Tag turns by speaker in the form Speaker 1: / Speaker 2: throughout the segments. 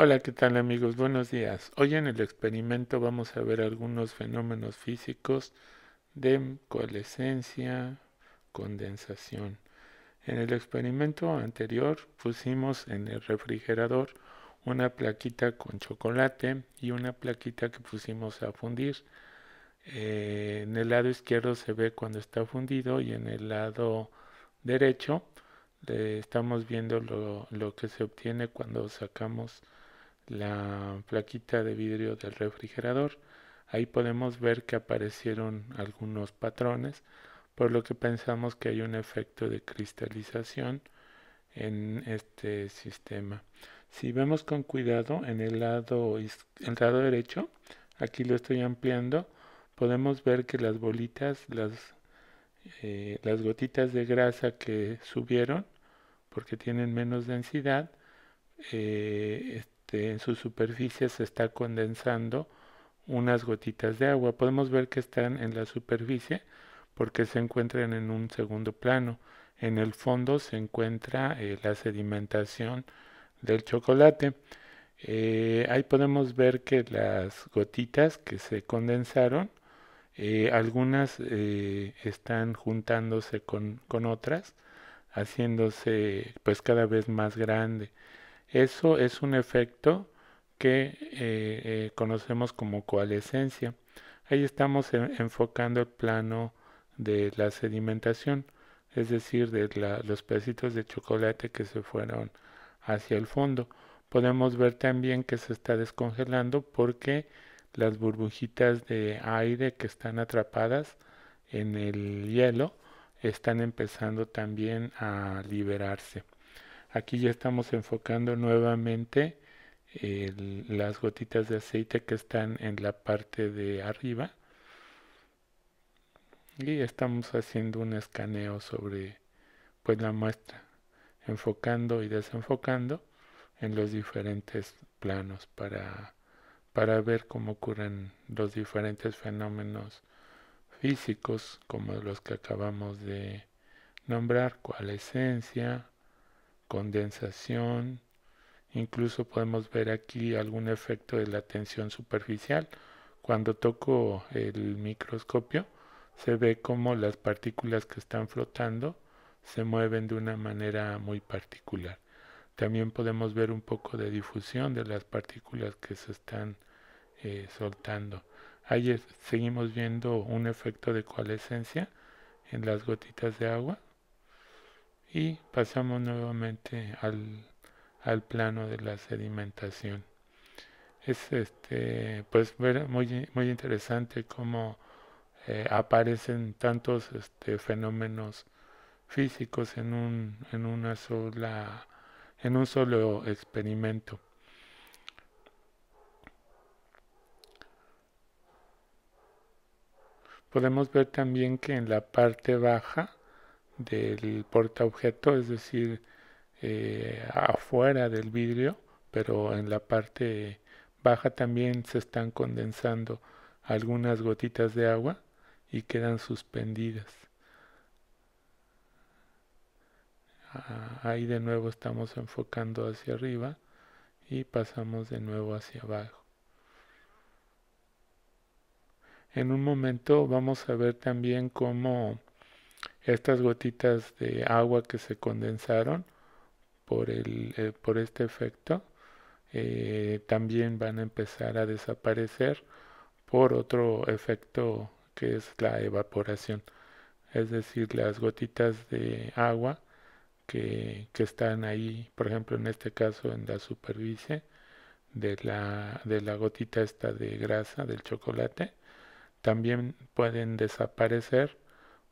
Speaker 1: Hola, ¿qué tal amigos? Buenos días. Hoy en el experimento vamos a ver algunos fenómenos físicos de coalescencia, condensación. En el experimento anterior pusimos en el refrigerador una plaquita con chocolate y una plaquita que pusimos a fundir. Eh, en el lado izquierdo se ve cuando está fundido y en el lado derecho estamos viendo lo, lo que se obtiene cuando sacamos la plaquita de vidrio del refrigerador. Ahí podemos ver que aparecieron algunos patrones, por lo que pensamos que hay un efecto de cristalización en este sistema. Si vemos con cuidado en el lado, el lado derecho, aquí lo estoy ampliando, podemos ver que las bolitas, las, eh, las gotitas de grasa que subieron, porque tienen menos densidad, eh, este, en su superficie se está condensando unas gotitas de agua. Podemos ver que están en la superficie porque se encuentran en un segundo plano. En el fondo se encuentra eh, la sedimentación del chocolate. Eh, ahí podemos ver que las gotitas que se condensaron, eh, algunas están juntándose con, con otras, haciéndose pues cada vez más grande. Eso es un efecto que eh, eh, conocemos como coalescencia. Ahí estamos enfocando el plano de la sedimentación, es decir, de los pedacitos de chocolate que se fueron hacia el fondo. Podemos ver también que se está descongelando porque las burbujitas de aire que están atrapadas en el hielo están empezando también a liberarse. Aquí ya estamos enfocando nuevamente las gotitas de aceite que están en la parte de arriba. Y estamos haciendo un escaneo sobre pues, la muestra, enfocando y desenfocando en los diferentes planos para, ver cómo ocurren los diferentes fenómenos físicos como los que acabamos de nombrar, coalescencia, esencia, condensación, incluso podemos ver aquí algún efecto de la tensión superficial. Cuando toco el microscopio se ve como las partículas que están flotando se mueven de una manera muy particular. También podemos ver un poco de difusión de las partículas que se están eh, soltando. Ahí seguimos viendo un efecto de coalescencia en las gotitas de agua y pasamos nuevamente al, al plano de la sedimentación. Es este, pues ver muy, muy interesante cómo eh, aparecen tantos este, fenómenos físicos en un, en una sola en un solo experimento. Podemos ver también que en la parte baja del portaobjeto, es decir, eh, afuera del vidrio, pero en la parte baja también se están condensando algunas gotitas de agua y quedan suspendidas. Ah, ahí de nuevo estamos enfocando hacia arriba y pasamos de nuevo hacia abajo. En un momento vamos a ver también cómo estas gotitas de agua que se condensaron por, eh, este efecto eh, también van a empezar a desaparecer por otro efecto que es la evaporación. Es decir, las gotitas de agua que, están ahí, por ejemplo, en este caso en la superficie de la, de la gotita esta de grasa del chocolate, también pueden desaparecer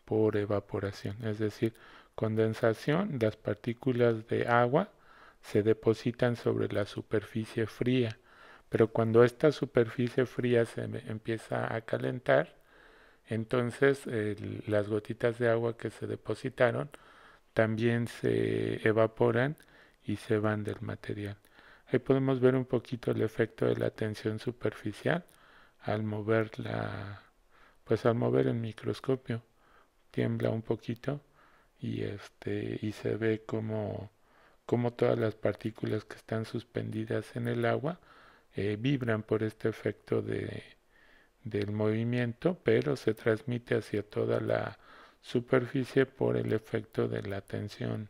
Speaker 1: por evaporación, es decir, condensación, las partículas de agua se depositan sobre la superficie fría, pero cuando esta superficie fría se empieza a calentar, entonces eh, las gotitas de agua que se depositaron también se evaporan y se van del material. Ahí podemos ver un poquito el efecto de la tensión superficial al mover la, pues al mover el microscopio tiembla un poquito y este, y se ve como, todas las partículas que están suspendidas en el agua eh, vibran por este efecto del movimiento, pero se transmite hacia toda la superficie por el efecto de la tensión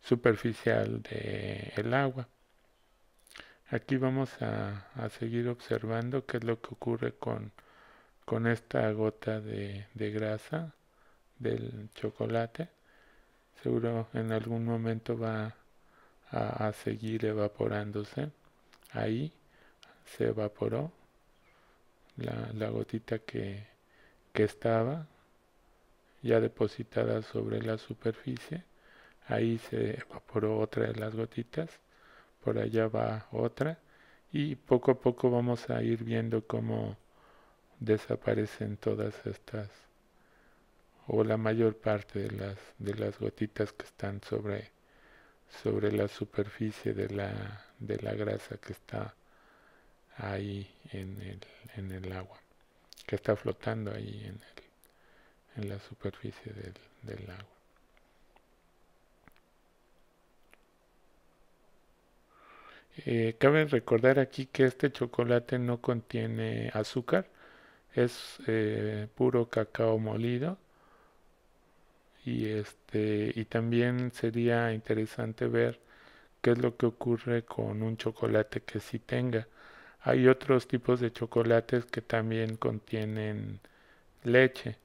Speaker 1: superficial del agua. Aquí vamos a, seguir observando qué es lo que ocurre con, esta gota de grasa del chocolate, seguro en algún momento va a, seguir evaporándose. Ahí se evaporó la, gotita que, que estaba ya depositada sobre la superficie. Ahí se evaporó otra de las gotitas, por allá va otra y poco a poco vamos a ir viendo cómo desaparecen todas estas o la mayor parte de las, de las gotitas que están sobre, sobre la superficie de la, grasa que está ahí en el, agua, que está flotando ahí en, la superficie del, agua. Eh, cabe recordar aquí que este chocolate no contiene azúcar, es eh, puro cacao molido y este y también sería interesante ver qué es lo que ocurre con un chocolate que sí tenga. Hay otros tipos de chocolates que también contienen leche.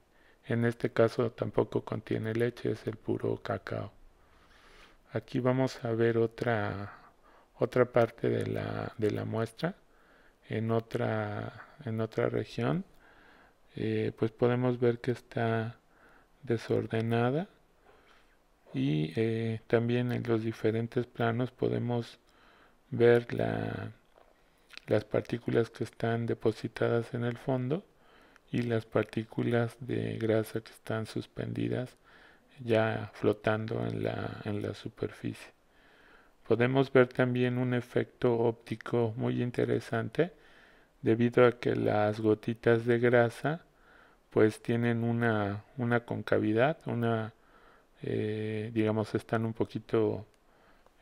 Speaker 1: En este caso tampoco contiene leche, es el puro cacao. Aquí vamos a ver otra otra parte de la, de la muestra en otra en otra región. Eh, pues podemos ver que está desordenada y eh, también en los diferentes planos podemos ver las partículas que están depositadas en el fondo y las partículas de grasa que están suspendidas ya flotando en la superficie. Podemos ver también un efecto óptico muy interesante debido a que las gotitas de grasa pues tienen una, concavidad, una, eh, digamos, están un poquito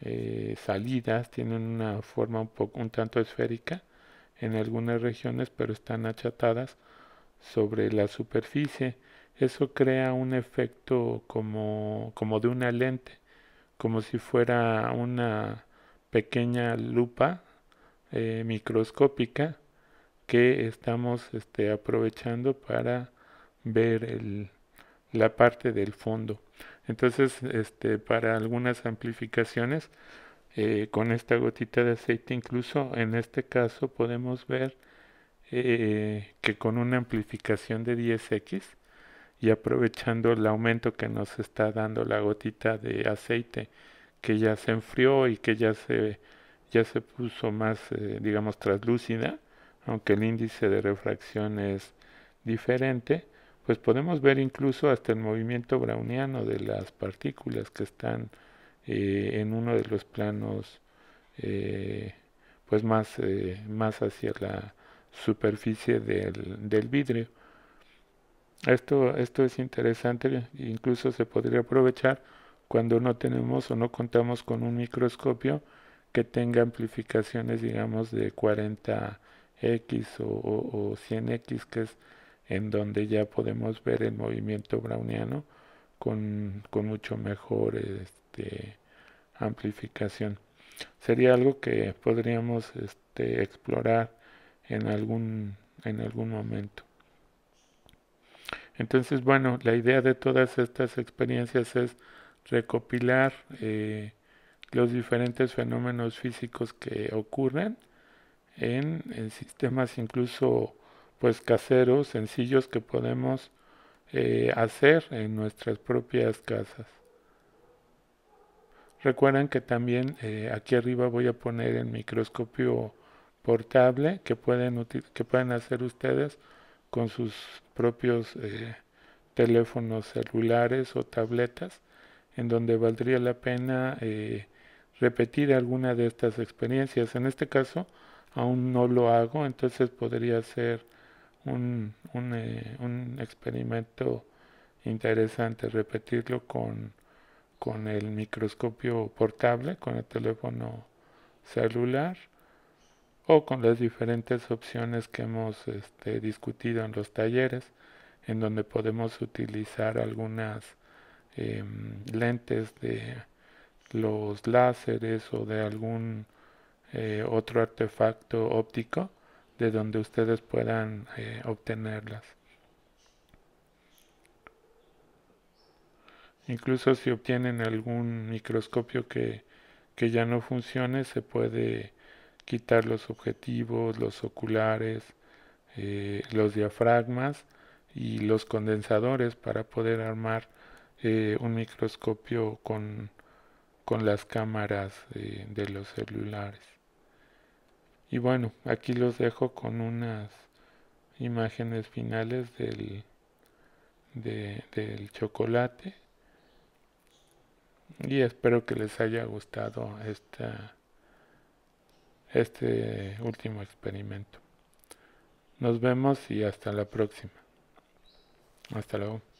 Speaker 1: eh, salidas, tienen una forma un, poco, un tanto esférica en algunas regiones, pero están achatadas sobre la superficie. Eso crea un efecto como, como de una lente, como si fuera una pequeña lupa eh, microscópica que estamos este, aprovechando para ver la parte del fondo. Entonces, este, para algunas amplificaciones, eh, con esta gotita de aceite, incluso en este caso podemos ver eh, que con una amplificación de 10x y aprovechando el aumento que nos está dando la gotita de aceite que ya se enfrió y que ya se, ya se puso más, eh, digamos, traslúcida aunque el índice de refracción es diferente, pues podemos ver incluso hasta el movimiento browniano de las partículas que están eh, en uno de los planos eh, pues más, eh, más hacia la superficie del, del, vidrio. Esto, esto es interesante, incluso se podría aprovechar cuando no tenemos o no contamos con un microscopio que tenga amplificaciones digamos de 40x o, o 100x que es en donde ya podemos ver el movimiento browniano con, mucho mejor este, amplificación. Sería algo que podríamos este, explorar en algún, en algún momento. Entonces, bueno, la idea de todas estas experiencias es recopilar eh, los diferentes fenómenos físicos que ocurren en, en sistemas incluso pues caseros, sencillos que podemos eh, hacer en nuestras propias casas. Recuerden que también eh, aquí arriba voy a poner el microscopio portable que pueden, que pueden hacer ustedes con sus propios eh, teléfonos celulares o tabletas, en donde valdría la pena repetir alguna de estas experiencias. En este caso aún no lo hago, entonces podría ser un, eh, un, experimento interesante, repetirlo con, el microscopio portable, con el teléfono celular o con las diferentes opciones que hemos este, discutido en los talleres, en donde podemos utilizar algunas em, lentes de los láseres o de algún eh, otro artefacto óptico de donde ustedes puedan eh, obtenerlas. Incluso si obtienen algún microscopio que, ya no funcione, se puede quitar los objetivos, los oculares, eh, los diafragmas y los condensadores para poder armar eh, un microscopio con, las cámaras de los celulares. Y bueno, aquí los dejo con unas imágenes finales del, del chocolate. Y espero que les haya gustado este último experimento. Nos vemos y hasta la próxima. Hasta luego.